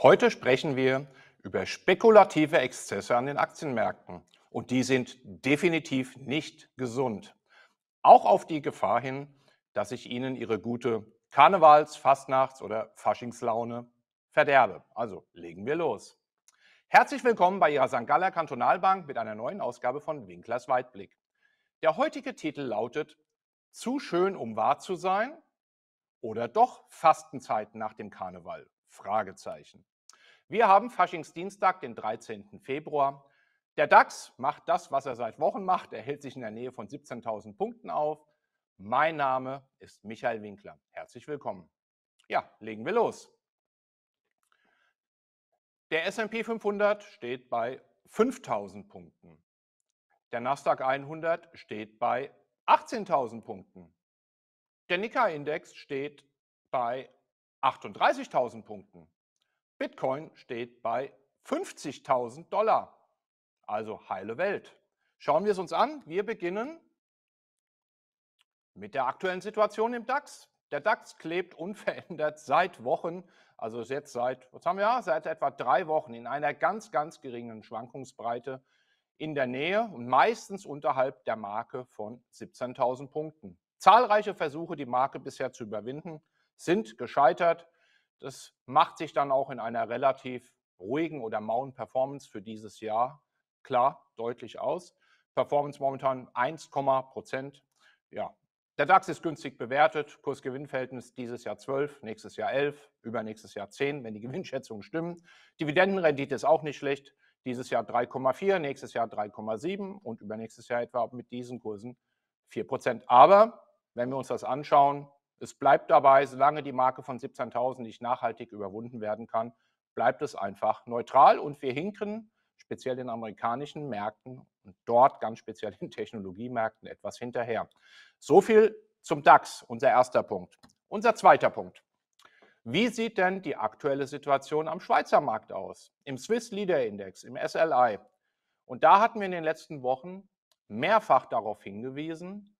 Heute sprechen wir über spekulative Exzesse an den Aktienmärkten und die sind definitiv nicht gesund. Auch auf die Gefahr hin, dass ich Ihnen Ihre gute Karnevals-, Fastnachts- oder Faschingslaune verderbe. Also legen wir los. Herzlich willkommen bei Ihrer St. Galler Kantonalbank mit einer neuen Ausgabe von Winklers Weitblick. Der heutige Titel lautet Zu schön, um wahr zu sein oder doch Fastenzeit nach dem Karneval? Fragezeichen. Wir haben Faschingsdienstag, den 13. Februar. Der DAX macht das, was er seit Wochen macht. Er hält sich in der Nähe von 17.000 Punkten auf. Mein Name ist Michael Winkler. Herzlich willkommen. Ja, legen wir los. Der SP 500 steht bei 5000 Punkten. Der Nasdaq 100 steht bei 18.000 Punkten. Der Nikkei-Index steht bei 38.000 Punkten. Bitcoin steht bei 50.000 Dollar. Also heile Welt. Schauen wir es uns an. Wir beginnen mit der aktuellen Situation im DAX. Der DAX klebt unverändert seit Wochen, also jetzt seit, was haben wir, seit etwa drei Wochen in einer ganz, ganz geringen Schwankungsbreite in der Nähe und meistens unterhalb der Marke von 17.000 Punkten. Zahlreiche Versuche, die Marke bisher zu überwinden, sind gescheitert. Das macht sich dann auch in einer relativ ruhigen oder mauen Performance für dieses Jahr klar deutlich aus. Performance momentan 1, Prozent. Ja, der DAX ist günstig bewertet, Kursgewinnverhältnis dieses Jahr 12, nächstes Jahr 11, übernächstes Jahr 10, wenn die Gewinnschätzungen stimmen. Dividendenrendite ist auch nicht schlecht. Dieses Jahr 3,4, nächstes Jahr 3,7 und übernächstes Jahr etwa mit diesen Kursen 4 Prozent. Aber wenn wir uns das anschauen, es bleibt dabei, solange die Marke von 17.000 nicht nachhaltig überwunden werden kann, bleibt es einfach neutral und wir hinken speziell in amerikanischen Märkten und dort ganz speziell in Technologiemärkten etwas hinterher. So viel zum DAX, unser erster Punkt. Unser zweiter Punkt. Wie sieht denn die aktuelle Situation am Schweizer Markt aus? Im Swiss Leader Index, im SLI. Und da hatten wir in den letzten Wochen mehrfach darauf hingewiesen,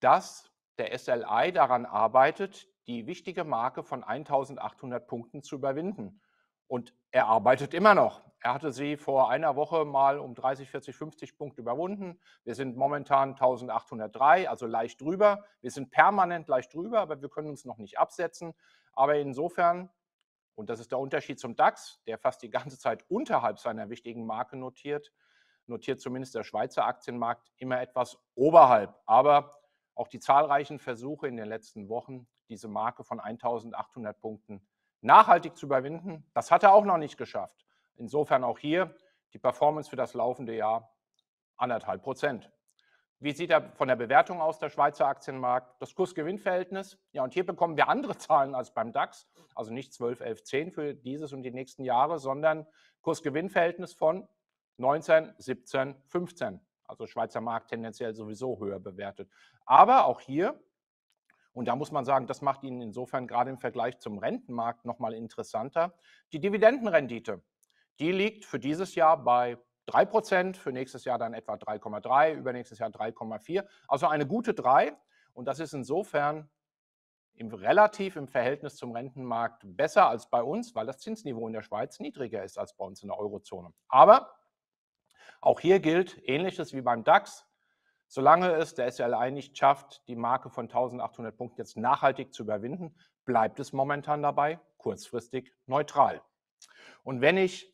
dass der SLI daran arbeitet, die wichtige Marke von 1800 Punkten zu überwinden. Und er arbeitet immer noch. Er hatte sie vor einer Woche mal um 30, 40, 50 Punkte überwunden. Wir sind momentan 1803, also leicht drüber. Wir sind permanent leicht drüber, aber wir können uns noch nicht absetzen. Aber insofern, und das ist der Unterschied zum DAX, der fast die ganze Zeit unterhalb seiner wichtigen Marke notiert, notiert zumindest der Schweizer Aktienmarkt immer etwas oberhalb. Aber auch die zahlreichen Versuche in den letzten Wochen, diese Marke von 1800 Punkten nachhaltig zu überwinden. Das hat er auch noch nicht geschafft. Insofern auch hier die Performance für das laufende Jahr anderthalb Prozent. Wie sieht er von der Bewertung aus, der Schweizer Aktienmarkt? Das Kursgewinnverhältnis. Ja, und hier bekommen wir andere Zahlen als beim DAX. Also nicht 12, 11, 10 für dieses und die nächsten Jahre, sondern Kursgewinnverhältnis von 19, 17, 15. Also Schweizer Markt tendenziell sowieso höher bewertet. Aber auch hier und da muss man sagen, das macht ihn insofern gerade im Vergleich zum Rentenmarkt nochmal interessanter. Die Dividendenrendite, die liegt für dieses Jahr bei 3 Prozent, für nächstes Jahr dann etwa 3,3, übernächstes Jahr 3,4. Also eine gute 3. Und das ist insofern im relativ im Verhältnis zum Rentenmarkt besser als bei uns, weil das Zinsniveau in der Schweiz niedriger ist als bei uns in der Eurozone. Aber auch hier gilt ähnliches wie beim DAX. Solange es der SLI nicht schafft, die Marke von 1800 Punkten jetzt nachhaltig zu überwinden, bleibt es momentan dabei kurzfristig neutral. Und wenn ich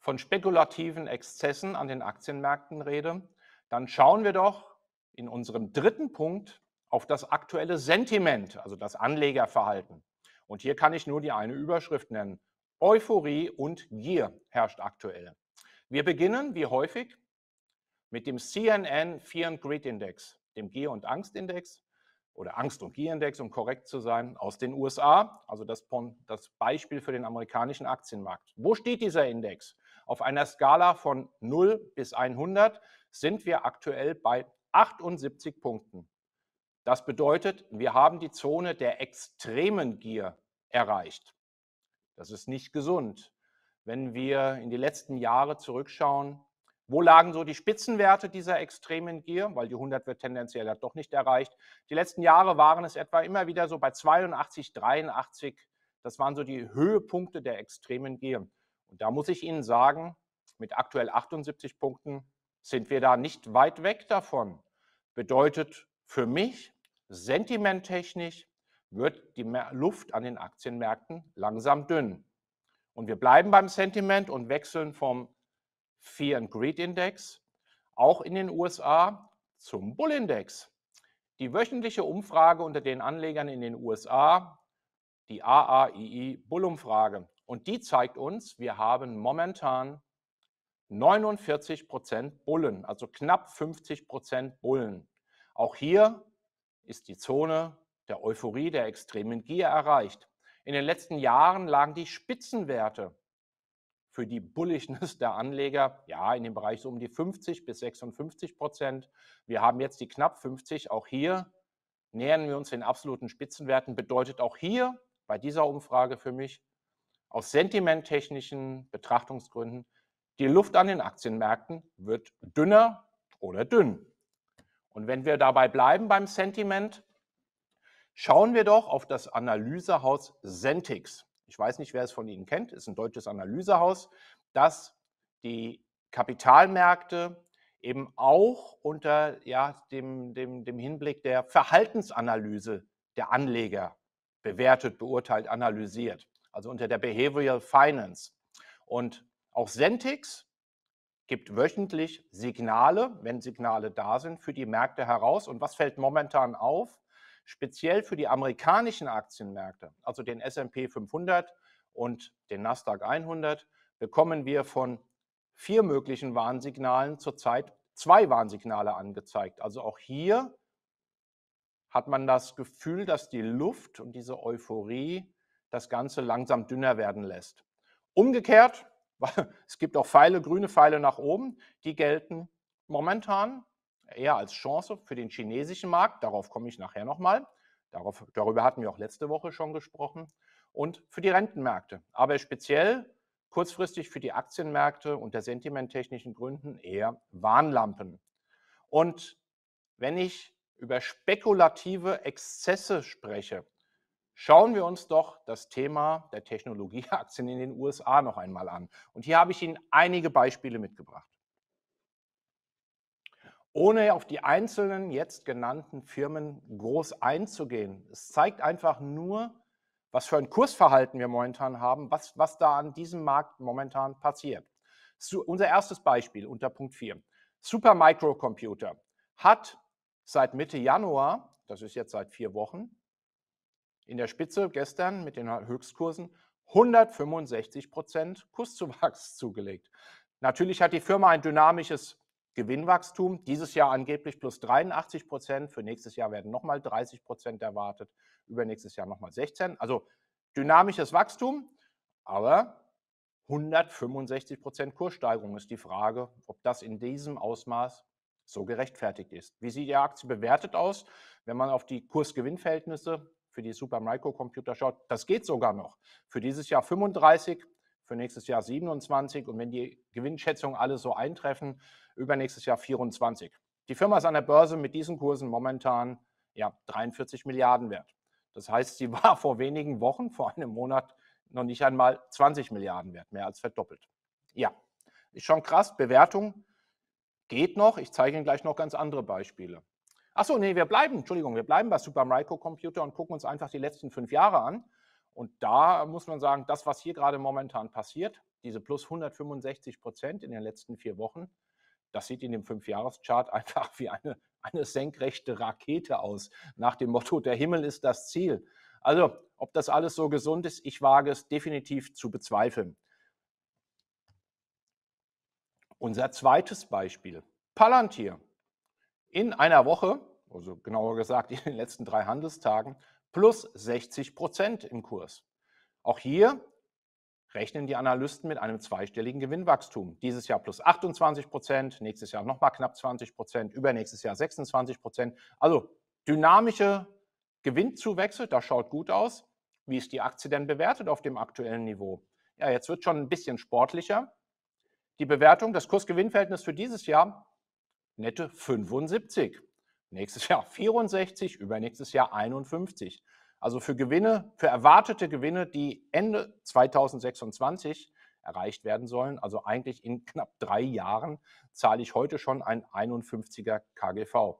von spekulativen Exzessen an den Aktienmärkten rede, dann schauen wir doch in unserem dritten Punkt auf das aktuelle Sentiment, also das Anlegerverhalten. Und hier kann ich nur die eine Überschrift nennen. Euphorie und Gier herrscht aktuell. Wir beginnen, wie häufig, mit dem CNN Fear and Greed Index, dem Gier- und Angstindex oder Angst- und Gierindex, um korrekt zu sein, aus den USA, also das, das Beispiel für den amerikanischen Aktienmarkt. Wo steht dieser Index? Auf einer Skala von 0 bis 100 sind wir aktuell bei 78 Punkten. Das bedeutet, wir haben die Zone der extremen Gier erreicht. Das ist nicht gesund. Wenn wir in die letzten Jahre zurückschauen, wo lagen so die Spitzenwerte dieser extremen Gier? Weil die 100 wird tendenziell ja doch nicht erreicht. Die letzten Jahre waren es etwa immer wieder so bei 82, 83. Das waren so die Höhepunkte der extremen Gier. Und da muss ich Ihnen sagen, mit aktuell 78 Punkten sind wir da nicht weit weg davon. Bedeutet für mich, sentimenttechnisch wird die Luft an den Aktienmärkten langsam dünn. Und wir bleiben beim Sentiment und wechseln vom Fear and Greed Index, auch in den USA, zum Bull Index. Die wöchentliche Umfrage unter den Anlegern in den USA, die AAII Bull Umfrage. Und die zeigt uns, wir haben momentan 49 Prozent Bullen, also knapp 50 Prozent Bullen. Auch hier ist die Zone der Euphorie, der extremen Gier erreicht. In den letzten Jahren lagen die Spitzenwerte für die Bullishness der Anleger, ja, in dem Bereich so um die 50 bis 56 Prozent. Wir haben jetzt die knapp 50. Auch hier nähern wir uns den absoluten Spitzenwerten. Bedeutet auch hier bei dieser Umfrage für mich aus sentimenttechnischen Betrachtungsgründen, die Luft an den Aktienmärkten wird dünner oder dünn. Und wenn wir dabei bleiben beim Sentiment, schauen wir doch auf das Analysehaus Sentix ich weiß nicht, wer es von Ihnen kennt, ist ein deutsches Analysehaus, das die Kapitalmärkte eben auch unter ja, dem, dem, dem Hinblick der Verhaltensanalyse der Anleger bewertet, beurteilt, analysiert, also unter der Behavioral Finance. Und auch Sentix gibt wöchentlich Signale, wenn Signale da sind, für die Märkte heraus. Und was fällt momentan auf? speziell für die amerikanischen Aktienmärkte, also den SP 500 und den Nasdaq 100, bekommen wir von vier möglichen Warnsignalen zurzeit zwei Warnsignale angezeigt. Also auch hier hat man das Gefühl, dass die Luft und diese Euphorie das Ganze langsam dünner werden lässt. Umgekehrt, es gibt auch Pfeile, grüne Pfeile nach oben, die gelten momentan eher als Chance für den chinesischen Markt. Darauf komme ich nachher nochmal. Darauf, darüber hatten wir auch letzte Woche schon gesprochen. Und für die Rentenmärkte. Aber speziell kurzfristig für die Aktienmärkte unter sentimenttechnischen Gründen eher Warnlampen. Und wenn ich über spekulative Exzesse spreche, schauen wir uns doch das Thema der Technologieaktien in den USA noch einmal an. Und hier habe ich Ihnen einige Beispiele mitgebracht ohne auf die einzelnen jetzt genannten Firmen groß einzugehen. Es zeigt einfach nur, was für ein Kursverhalten wir momentan haben, was, was da an diesem Markt momentan passiert. So, unser erstes Beispiel unter Punkt 4. Supermicro Computer hat seit Mitte Januar, das ist jetzt seit vier Wochen, in der Spitze gestern mit den Höchstkursen 165 Prozent Kurszuwachs zugelegt. Natürlich hat die Firma ein dynamisches Gewinnwachstum, dieses Jahr angeblich plus 83 Prozent, für nächstes Jahr werden nochmal 30 Prozent erwartet, übernächstes Jahr nochmal 16. Also dynamisches Wachstum, aber 165 Prozent Kurssteigerung ist die Frage, ob das in diesem Ausmaß so gerechtfertigt ist. Wie sieht die Aktie bewertet aus, wenn man auf die Kursgewinnverhältnisse für die Supermicrocomputer schaut? Das geht sogar noch. Für dieses Jahr 35, für nächstes Jahr 27 und wenn die Gewinnschätzungen alle so eintreffen, übernächstes Jahr 24. Die Firma ist an der Börse mit diesen Kursen momentan ja, 43 Milliarden wert. Das heißt, sie war vor wenigen Wochen, vor einem Monat, noch nicht einmal 20 Milliarden wert, mehr als verdoppelt. Ja, ist schon krass. Bewertung geht noch. Ich zeige Ihnen gleich noch ganz andere Beispiele. Achso, nee, wir bleiben, Entschuldigung, wir bleiben bei Super Computer und gucken uns einfach die letzten fünf Jahre an. Und da muss man sagen, das, was hier gerade momentan passiert, diese plus 165 Prozent in den letzten vier Wochen, das sieht in dem Fünfjahreschart einfach wie eine, eine senkrechte Rakete aus, nach dem Motto, der Himmel ist das Ziel. Also, ob das alles so gesund ist, ich wage es definitiv zu bezweifeln. Unser zweites Beispiel, Palantir. In einer Woche, also genauer gesagt in den letzten drei Handelstagen, plus 60 Prozent im Kurs. Auch hier rechnen die Analysten mit einem zweistelligen Gewinnwachstum. Dieses Jahr plus 28 Prozent, nächstes Jahr nochmal knapp 20 Prozent, übernächstes Jahr 26 Prozent. Also dynamische Gewinnzuwächse, das schaut gut aus. Wie ist die Aktie denn bewertet auf dem aktuellen Niveau? Ja, jetzt wird schon ein bisschen sportlicher. Die Bewertung, das Kursgewinnverhältnis für dieses Jahr, nette 75. Nächstes Jahr 64, übernächstes Jahr 51. Also für Gewinne, für erwartete Gewinne, die Ende 2026 erreicht werden sollen, also eigentlich in knapp drei Jahren, zahle ich heute schon ein 51er KGV.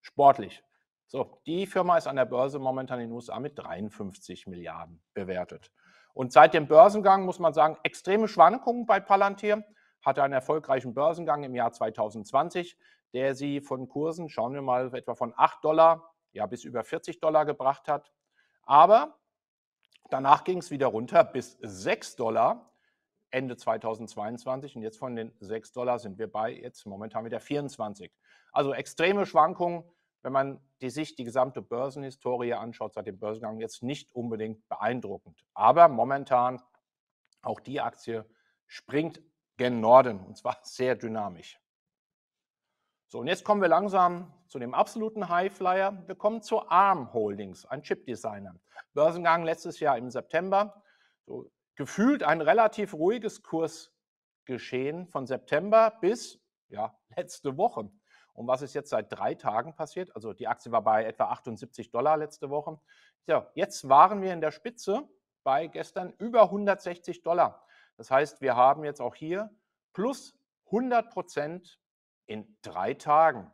Sportlich. So, die Firma ist an der Börse momentan in den USA mit 53 Milliarden bewertet. Und seit dem Börsengang muss man sagen, extreme Schwankungen bei Palantir. Hatte einen erfolgreichen Börsengang im Jahr 2020, der sie von Kursen, schauen wir mal, etwa von 8 Dollar ja, bis über 40 Dollar gebracht hat. Aber danach ging es wieder runter bis 6 Dollar Ende 2022 und jetzt von den 6 Dollar sind wir bei jetzt momentan wieder 24. Also extreme Schwankungen, wenn man die sich die gesamte Börsenhistorie anschaut seit dem Börsengang, jetzt nicht unbedingt beeindruckend. Aber momentan auch die Aktie springt gen Norden und zwar sehr dynamisch. So, und jetzt kommen wir langsam zu dem absoluten Highflyer. Wir kommen zu ARM Holdings, ein Chip-Designer. Börsengang letztes Jahr im September. So, gefühlt ein relativ ruhiges Kursgeschehen von September bis ja, letzte Woche. Und was ist jetzt seit drei Tagen passiert? Also die Aktie war bei etwa 78 Dollar letzte Woche. Ja, jetzt waren wir in der Spitze bei gestern über 160 Dollar. Das heißt, wir haben jetzt auch hier plus 100 Prozent in drei Tagen.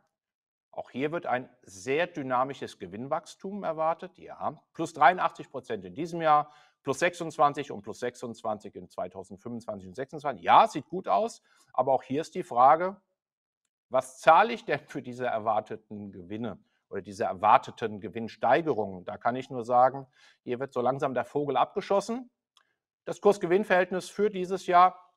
Auch hier wird ein sehr dynamisches Gewinnwachstum erwartet, ja. Plus 83 Prozent in diesem Jahr, plus 26 und plus 26 in 2025 und 2026. Ja, sieht gut aus, aber auch hier ist die Frage, was zahle ich denn für diese erwarteten Gewinne oder diese erwarteten Gewinnsteigerungen? Da kann ich nur sagen, hier wird so langsam der Vogel abgeschossen. Das Kursgewinnverhältnis für dieses Jahr,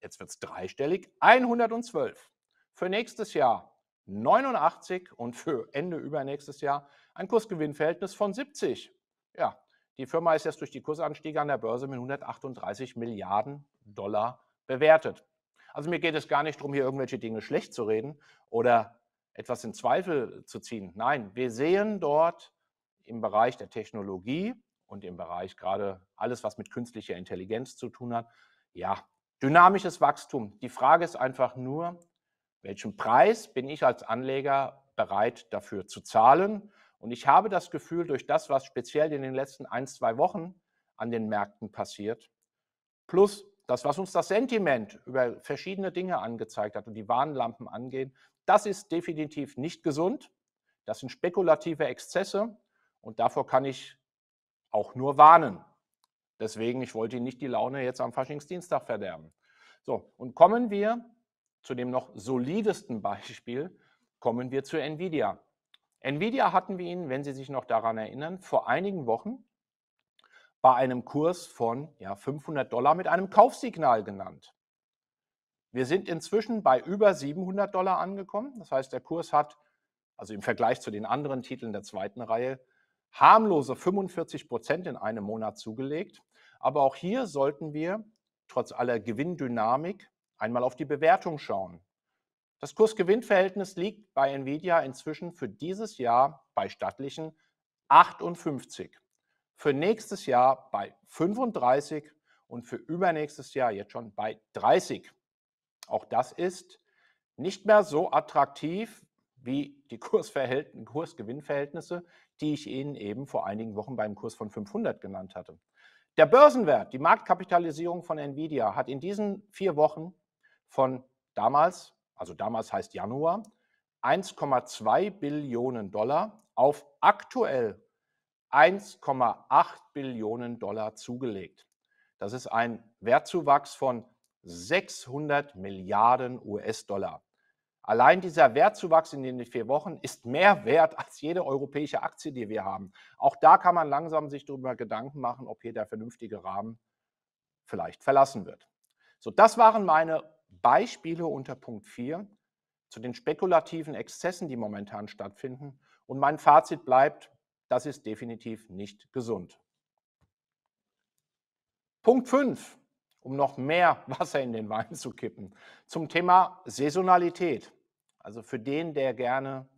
jetzt wird es dreistellig, 112. Für nächstes Jahr 89 und für Ende übernächstes Jahr ein Kursgewinnverhältnis von 70. Ja, die Firma ist jetzt durch die Kursanstiege an der Börse mit 138 Milliarden Dollar bewertet. Also mir geht es gar nicht darum, hier irgendwelche Dinge schlecht zu reden oder etwas in Zweifel zu ziehen. Nein, wir sehen dort im Bereich der Technologie und im Bereich gerade alles, was mit künstlicher Intelligenz zu tun hat, ja, dynamisches Wachstum. Die Frage ist einfach nur, welchen Preis bin ich als Anleger bereit dafür zu zahlen? Und ich habe das Gefühl, durch das, was speziell in den letzten ein, zwei Wochen an den Märkten passiert, plus das, was uns das Sentiment über verschiedene Dinge angezeigt hat und die Warnlampen angehen, das ist definitiv nicht gesund. Das sind spekulative Exzesse und davor kann ich auch nur warnen. Deswegen, ich wollte Ihnen nicht die Laune jetzt am Faschingsdienstag verderben. So, und kommen wir zu dem noch solidesten Beispiel kommen wir zu Nvidia. Nvidia hatten wir Ihnen, wenn Sie sich noch daran erinnern, vor einigen Wochen bei einem Kurs von ja, 500 Dollar mit einem Kaufsignal genannt. Wir sind inzwischen bei über 700 Dollar angekommen. Das heißt, der Kurs hat, also im Vergleich zu den anderen Titeln der zweiten Reihe, harmlose 45 Prozent in einem Monat zugelegt. Aber auch hier sollten wir trotz aller Gewinndynamik einmal auf die Bewertung schauen. Das Kursgewinnverhältnis liegt bei Nvidia inzwischen für dieses Jahr bei stattlichen 58, für nächstes Jahr bei 35 und für übernächstes Jahr jetzt schon bei 30. Auch das ist nicht mehr so attraktiv wie die Kursgewinnverhältnisse, die ich Ihnen eben vor einigen Wochen beim Kurs von 500 genannt hatte. Der Börsenwert, die Marktkapitalisierung von Nvidia hat in diesen vier Wochen von damals, also damals heißt Januar, 1,2 Billionen Dollar auf aktuell 1,8 Billionen Dollar zugelegt. Das ist ein Wertzuwachs von 600 Milliarden US-Dollar. Allein dieser Wertzuwachs in den vier Wochen ist mehr wert als jede europäische Aktie, die wir haben. Auch da kann man langsam sich darüber Gedanken machen, ob hier der vernünftige Rahmen vielleicht verlassen wird. So, das waren meine Beispiele unter Punkt 4 zu den spekulativen Exzessen, die momentan stattfinden. Und mein Fazit bleibt, das ist definitiv nicht gesund. Punkt 5, um noch mehr Wasser in den Wein zu kippen, zum Thema Saisonalität. Also für den, der gerne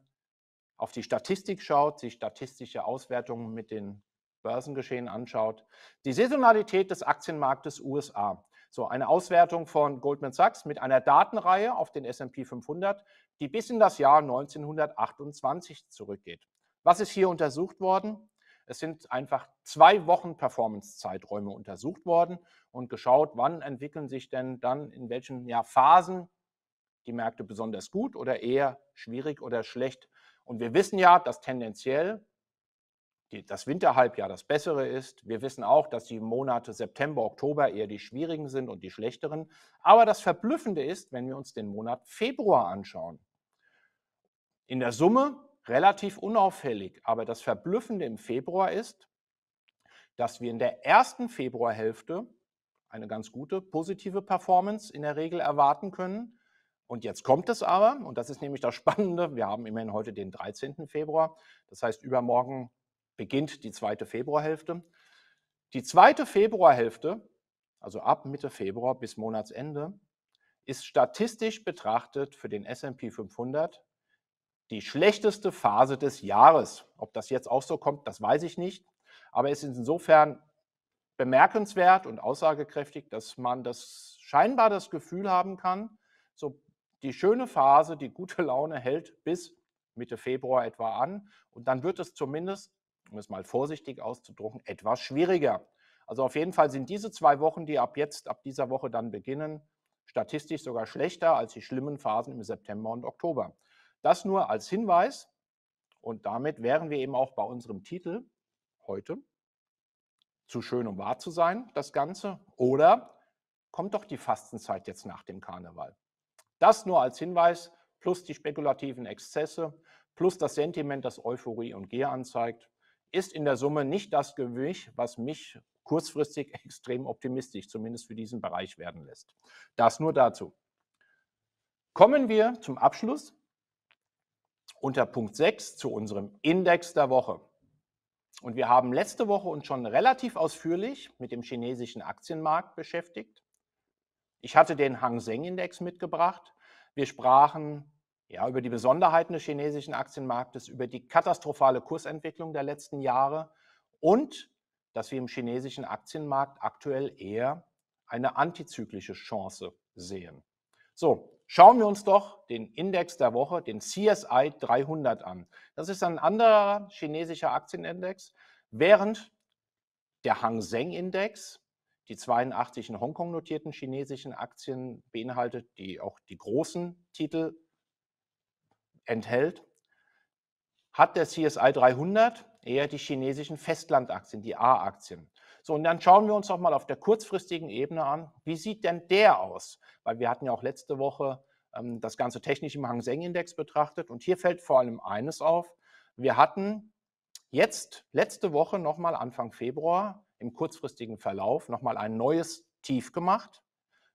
auf die Statistik schaut, sich statistische Auswertungen mit den Börsengeschehen anschaut, die Saisonalität des Aktienmarktes USA. So eine Auswertung von Goldman Sachs mit einer Datenreihe auf den SP 500, die bis in das Jahr 1928 zurückgeht. Was ist hier untersucht worden? Es sind einfach zwei Wochen Performance-Zeiträume untersucht worden und geschaut, wann entwickeln sich denn dann in welchen ja, Phasen die Märkte besonders gut oder eher schwierig oder schlecht. Und wir wissen ja, dass tendenziell die, das Winterhalbjahr das bessere ist. Wir wissen auch, dass die Monate September, Oktober eher die schwierigen sind und die schlechteren. Aber das Verblüffende ist, wenn wir uns den Monat Februar anschauen. In der Summe relativ unauffällig, aber das Verblüffende im Februar ist, dass wir in der ersten Februarhälfte eine ganz gute positive Performance in der Regel erwarten können. Und jetzt kommt es aber, und das ist nämlich das Spannende, wir haben immerhin heute den 13. Februar, das heißt übermorgen beginnt die zweite Februarhälfte. Die zweite Februarhälfte, also ab Mitte Februar bis Monatsende, ist statistisch betrachtet für den SP 500 die schlechteste Phase des Jahres. Ob das jetzt auch so kommt, das weiß ich nicht. Aber es ist insofern bemerkenswert und aussagekräftig, dass man das scheinbar das Gefühl haben kann, so die schöne Phase, die gute Laune hält bis Mitte Februar etwa an und dann wird es zumindest um es mal vorsichtig auszudrücken, etwas schwieriger. Also auf jeden Fall sind diese zwei Wochen, die ab jetzt, ab dieser Woche dann beginnen, statistisch sogar schlechter als die schlimmen Phasen im September und Oktober. Das nur als Hinweis und damit wären wir eben auch bei unserem Titel heute. Zu schön, um wahr zu sein, das Ganze. Oder kommt doch die Fastenzeit jetzt nach dem Karneval. Das nur als Hinweis, plus die spekulativen Exzesse, plus das Sentiment, das Euphorie und Gier anzeigt ist in der Summe nicht das Gewicht, was mich kurzfristig extrem optimistisch, zumindest für diesen Bereich werden lässt. Das nur dazu. Kommen wir zum Abschluss unter Punkt 6 zu unserem Index der Woche. Und wir haben letzte Woche uns schon relativ ausführlich mit dem chinesischen Aktienmarkt beschäftigt. Ich hatte den Hang Seng Index mitgebracht. Wir sprachen ja, über die Besonderheiten des chinesischen Aktienmarktes, über die katastrophale Kursentwicklung der letzten Jahre und dass wir im chinesischen Aktienmarkt aktuell eher eine antizyklische Chance sehen. So, schauen wir uns doch den Index der Woche, den CSI 300 an. Das ist ein anderer chinesischer Aktienindex, während der Hang Seng Index, die 82 in Hongkong notierten chinesischen Aktien beinhaltet, die auch die großen Titel enthält, hat der CSI 300 eher die chinesischen Festlandaktien, die A-Aktien. So, und dann schauen wir uns auch mal auf der kurzfristigen Ebene an, wie sieht denn der aus? Weil wir hatten ja auch letzte Woche ähm, das ganze technisch im Hang Seng Index betrachtet und hier fällt vor allem eines auf. Wir hatten jetzt letzte Woche nochmal Anfang Februar im kurzfristigen Verlauf nochmal ein neues Tief gemacht.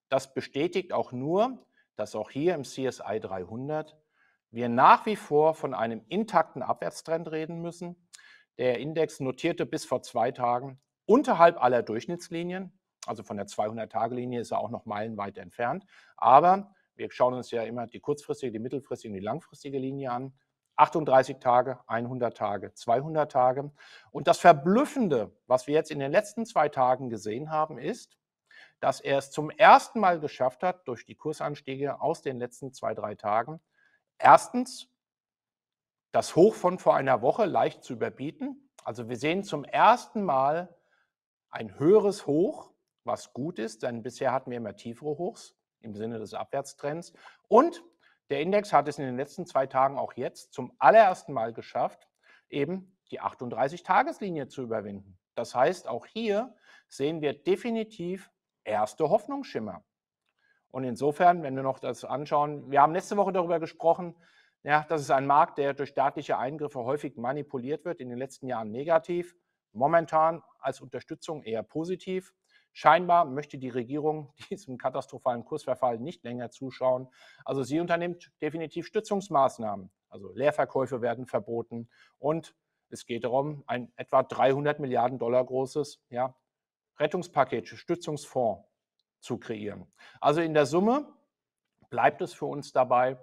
Das bestätigt auch nur, dass auch hier im CSI 300 wir nach wie vor von einem intakten Abwärtstrend reden müssen. Der Index notierte bis vor zwei Tagen unterhalb aller Durchschnittslinien, also von der 200-Tage-Linie ist er auch noch meilenweit entfernt. Aber wir schauen uns ja immer die kurzfristige, die mittelfristige und die langfristige Linie an. 38 Tage, 100 Tage, 200 Tage. Und das Verblüffende, was wir jetzt in den letzten zwei Tagen gesehen haben, ist, dass er es zum ersten Mal geschafft hat, durch die Kursanstiege aus den letzten zwei, drei Tagen Erstens, das Hoch von vor einer Woche leicht zu überbieten. Also wir sehen zum ersten Mal ein höheres Hoch, was gut ist, denn bisher hatten wir immer tiefere Hochs im Sinne des Abwärtstrends. Und der Index hat es in den letzten zwei Tagen auch jetzt zum allerersten Mal geschafft, eben die 38-Tageslinie zu überwinden. Das heißt, auch hier sehen wir definitiv erste Hoffnungsschimmer. Und insofern, wenn wir noch das anschauen, wir haben letzte Woche darüber gesprochen, ja, das ist ein Markt, der durch staatliche Eingriffe häufig manipuliert wird, in den letzten Jahren negativ, momentan als Unterstützung eher positiv. Scheinbar möchte die Regierung diesem katastrophalen Kursverfall nicht länger zuschauen. Also sie unternimmt definitiv Stützungsmaßnahmen. Also Leerverkäufe werden verboten und es geht darum, ein etwa 300 Milliarden Dollar großes ja, Rettungspaket, Stützungsfonds zu kreieren. Also in der Summe bleibt es für uns dabei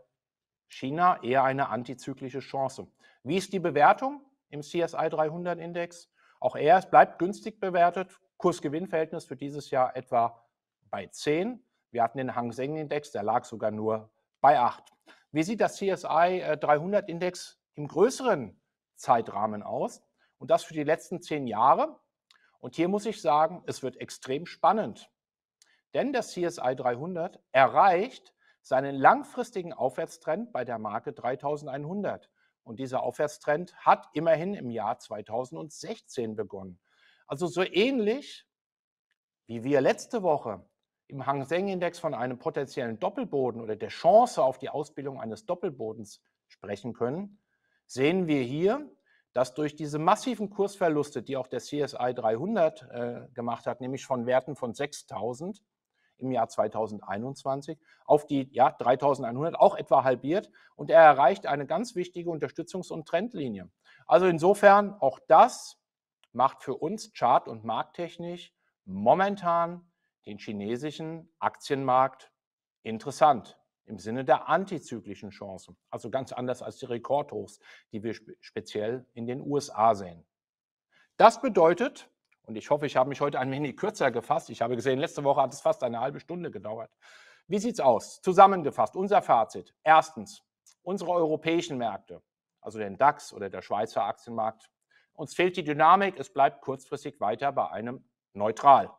China eher eine antizyklische Chance. Wie ist die Bewertung im CSI 300 Index? Auch er bleibt günstig bewertet. Kursgewinnverhältnis für dieses Jahr etwa bei 10. Wir hatten den Hang Seng Index, der lag sogar nur bei 8. Wie sieht das CSI 300 äh, Index im größeren Zeitrahmen aus? Und das für die letzten zehn Jahre. Und hier muss ich sagen, es wird extrem spannend. Denn der CSI 300 erreicht seinen langfristigen Aufwärtstrend bei der Marke 3100. Und dieser Aufwärtstrend hat immerhin im Jahr 2016 begonnen. Also so ähnlich wie wir letzte Woche im Hang Seng Index von einem potenziellen Doppelboden oder der Chance auf die Ausbildung eines Doppelbodens sprechen können, sehen wir hier, dass durch diese massiven Kursverluste, die auch der CSI 300 äh, gemacht hat, nämlich von Werten von 6000 im Jahr 2021 auf die ja, 3100, auch etwa halbiert. Und er erreicht eine ganz wichtige Unterstützungs- und Trendlinie. Also insofern, auch das macht für uns chart- und markttechnisch momentan den chinesischen Aktienmarkt interessant im Sinne der antizyklischen Chancen. Also ganz anders als die Rekordhochs, die wir speziell in den USA sehen. Das bedeutet, und ich hoffe, ich habe mich heute ein wenig kürzer gefasst. Ich habe gesehen, letzte Woche hat es fast eine halbe Stunde gedauert. Wie sieht es aus? Zusammengefasst, unser Fazit. Erstens, unsere europäischen Märkte, also den DAX oder der Schweizer Aktienmarkt, uns fehlt die Dynamik, es bleibt kurzfristig weiter bei einem Neutral.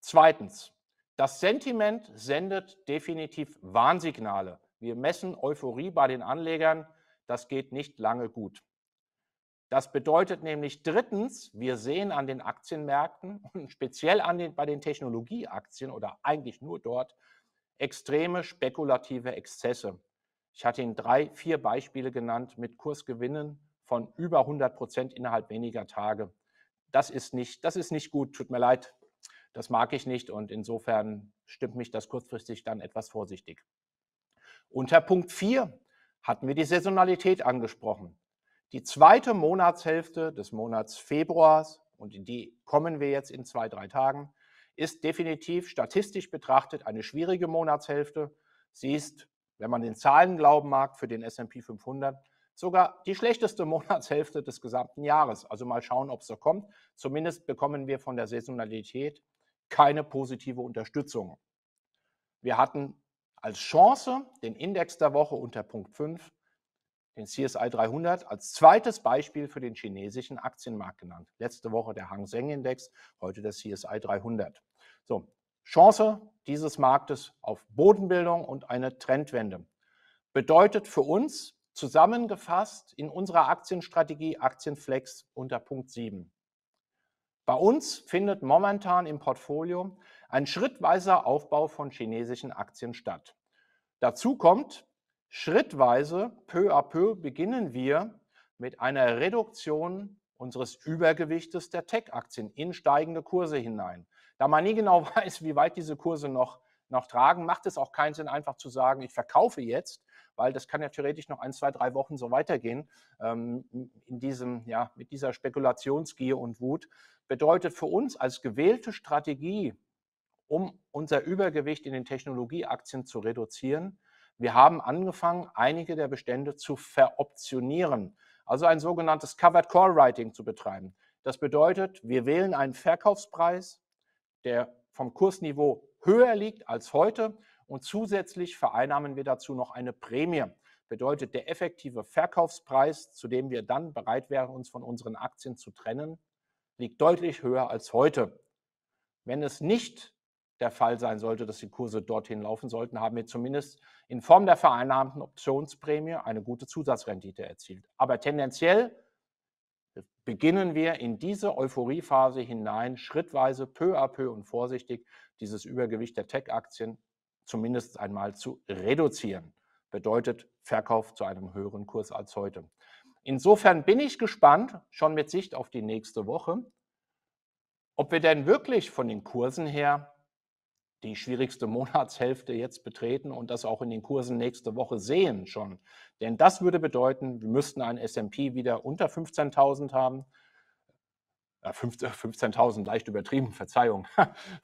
Zweitens, das Sentiment sendet definitiv Warnsignale. Wir messen Euphorie bei den Anlegern, das geht nicht lange gut. Das bedeutet nämlich drittens, wir sehen an den Aktienmärkten und speziell an den, bei den Technologieaktien oder eigentlich nur dort extreme spekulative Exzesse. Ich hatte Ihnen drei, vier Beispiele genannt mit Kursgewinnen von über 100 Prozent innerhalb weniger Tage. Das ist, nicht, das ist nicht gut, tut mir leid, das mag ich nicht und insofern stimmt mich das kurzfristig dann etwas vorsichtig. Unter Punkt 4 hatten wir die Saisonalität angesprochen. Die zweite Monatshälfte des Monats Februars, und in die kommen wir jetzt in zwei, drei Tagen, ist definitiv statistisch betrachtet eine schwierige Monatshälfte. Sie ist, wenn man den Zahlen glauben mag, für den SP 500 sogar die schlechteste Monatshälfte des gesamten Jahres. Also mal schauen, ob es so kommt. Zumindest bekommen wir von der Saisonalität keine positive Unterstützung. Wir hatten als Chance den Index der Woche unter Punkt 5 den CSI 300 als zweites Beispiel für den chinesischen Aktienmarkt genannt. Letzte Woche der Hang Seng Index, heute der CSI 300. So, Chance dieses Marktes auf Bodenbildung und eine Trendwende. Bedeutet für uns zusammengefasst in unserer Aktienstrategie Aktienflex unter Punkt 7. Bei uns findet momentan im Portfolio ein schrittweiser Aufbau von chinesischen Aktien statt. Dazu kommt, Schrittweise, peu à peu, beginnen wir mit einer Reduktion unseres Übergewichtes der Tech-Aktien in steigende Kurse hinein. Da man nie genau weiß, wie weit diese Kurse noch, noch tragen, macht es auch keinen Sinn, einfach zu sagen, ich verkaufe jetzt, weil das kann ja theoretisch noch ein, zwei, drei Wochen so weitergehen ähm, in diesem, ja, mit dieser Spekulationsgier und Wut. Bedeutet für uns als gewählte Strategie, um unser Übergewicht in den Technologieaktien zu reduzieren, wir haben angefangen, einige der Bestände zu veroptionieren, also ein sogenanntes Covered Call Writing zu betreiben. Das bedeutet, wir wählen einen Verkaufspreis, der vom Kursniveau höher liegt als heute und zusätzlich vereinnahmen wir dazu noch eine Prämie. Bedeutet der effektive Verkaufspreis, zu dem wir dann bereit wären, uns von unseren Aktien zu trennen, liegt deutlich höher als heute. Wenn es nicht der Fall sein sollte, dass die Kurse dorthin laufen sollten, haben wir zumindest in Form der vereinnahmten Optionsprämie eine gute Zusatzrendite erzielt. Aber tendenziell beginnen wir in diese Euphoriephase hinein schrittweise, peu à peu und vorsichtig dieses Übergewicht der Tech-Aktien zumindest einmal zu reduzieren. Bedeutet Verkauf zu einem höheren Kurs als heute. Insofern bin ich gespannt, schon mit Sicht auf die nächste Woche, ob wir denn wirklich von den Kursen her die schwierigste Monatshälfte jetzt betreten und das auch in den Kursen nächste Woche sehen schon. Denn das würde bedeuten, wir müssten einen SP wieder unter 15.000 haben. 15.000, äh, äh, leicht übertrieben, Verzeihung,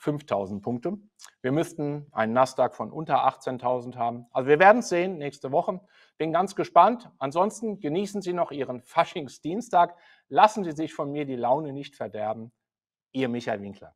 5.000 Punkte. Wir müssten einen Nasdaq von unter 18.000 haben. Also wir werden es sehen nächste Woche. Bin ganz gespannt. Ansonsten genießen Sie noch Ihren Faschingsdienstag. Lassen Sie sich von mir die Laune nicht verderben. Ihr Michael Winkler.